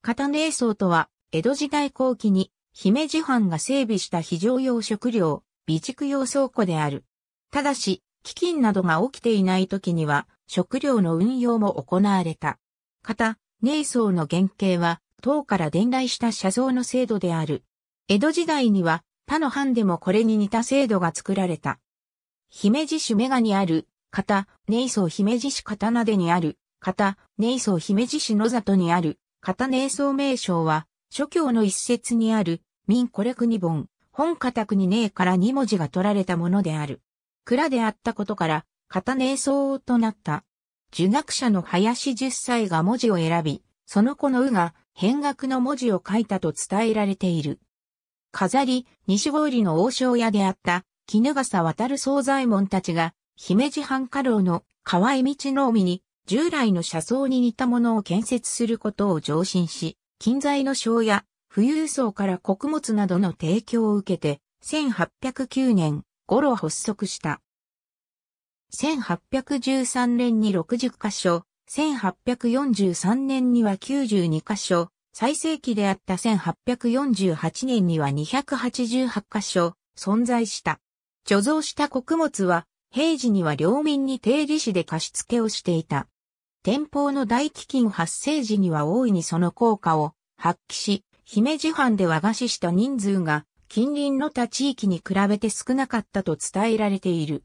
片寧荘とは、江戸時代後期に、姫路藩が整備した非常用食料、備蓄用倉庫である。ただし、飢饉などが起きていない時には、食料の運用も行われた。片、寧荘の原型は、唐から伝来した社像の制度である。江戸時代には、他の藩でもこれに似た制度が作られた。姫路市メガにある、片、寧荘姫路市刀でにある、片、寧荘姫路市野里にある、片名称名称は、諸教の一節にある、民これ国本、本型国名から二文字が取られたものである。蔵であったことから、型名王となった。儒学者の林十歳が文字を選び、その子のうが変額の文字を書いたと伝えられている。飾り、西郡の王将屋であった、絹笠渡る惣左衛門たちが、姫路藩家老の河合道の海に従来の車窓に似たものを建設することを上申し、近在の商や富裕層から穀物などの提供を受けて、1809年頃発足した。1813年に60カ所、1843年には92カ所、最盛期であった1848年には288カ所存在した。貯蔵した穀物は平時には領民に定理士で貸し付けをしていた。天保の大飢饉発生時には大いにその効果を発揮し、姫路藩で和菓子した人数が近隣の他地域に比べて少なかったと伝えられている。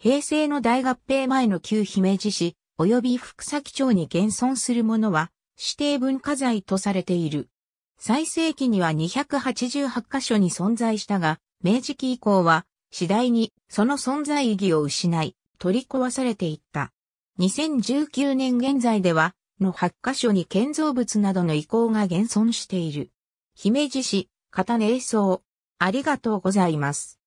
平成の大合併前の旧姫路市及び福崎町に現存するものは指定文化財とされている。最盛期には288カ所に存在したが、明治期以降は次第にその存在意義を失い取り壊されていった。2019年現在では、の8カ所に建造物などの遺構が現存している。姫路市、片根荘。ありがとうございます。